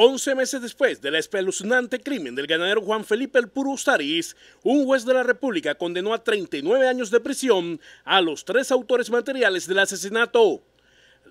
11 meses después del espeluznante crimen del ganadero Juan Felipe El Puro un juez de la República condenó a 39 años de prisión a los tres autores materiales del asesinato.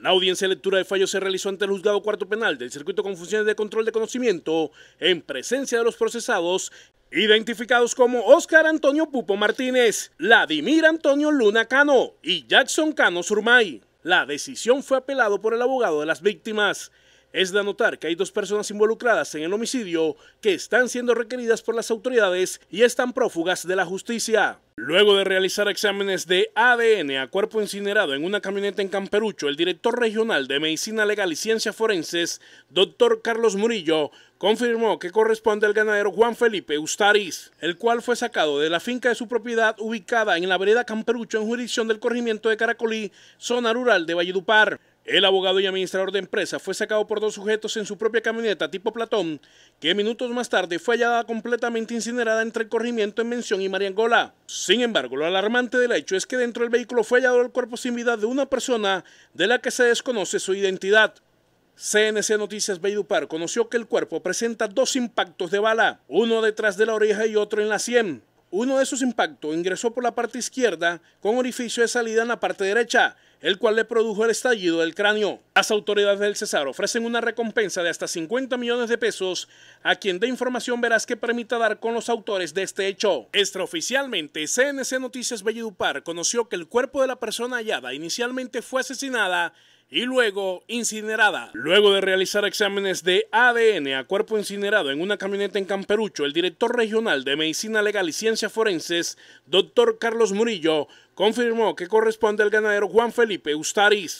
La audiencia de lectura de fallo se realizó ante el juzgado cuarto penal del circuito con funciones de control de conocimiento en presencia de los procesados identificados como Oscar Antonio Pupo Martínez, Vladimir Antonio Luna Cano y Jackson Cano Surmay. La decisión fue apelado por el abogado de las víctimas. Es de anotar que hay dos personas involucradas en el homicidio que están siendo requeridas por las autoridades y están prófugas de la justicia. Luego de realizar exámenes de ADN a cuerpo incinerado en una camioneta en Camperucho, el director regional de Medicina Legal y Ciencias Forenses, doctor Carlos Murillo, confirmó que corresponde al ganadero Juan Felipe Ustariz, el cual fue sacado de la finca de su propiedad ubicada en la vereda Camperucho en jurisdicción del corregimiento de Caracolí, zona rural de Valledupar. El abogado y administrador de empresa fue sacado por dos sujetos en su propia camioneta tipo Platón, que minutos más tarde fue hallada completamente incinerada entre el corrimiento en Mención y Mariangola. Sin embargo, lo alarmante del hecho es que dentro del vehículo fue hallado el cuerpo sin vida de una persona de la que se desconoce su identidad. CNC Noticias Beidupar conoció que el cuerpo presenta dos impactos de bala, uno detrás de la oreja y otro en la sien. Uno de esos impactos ingresó por la parte izquierda con orificio de salida en la parte derecha, el cual le produjo el estallido del cráneo. Las autoridades del Cesar ofrecen una recompensa de hasta 50 millones de pesos a quien dé información verás que permita dar con los autores de este hecho. Extraoficialmente, CNC Noticias Valledupar conoció que el cuerpo de la persona hallada inicialmente fue asesinada y luego incinerada. Luego de realizar exámenes de ADN a cuerpo incinerado en una camioneta en Camperucho, el director regional de Medicina Legal y Ciencias Forenses, doctor Carlos Murillo, confirmó que corresponde al ganadero Juan Felipe Ustariz.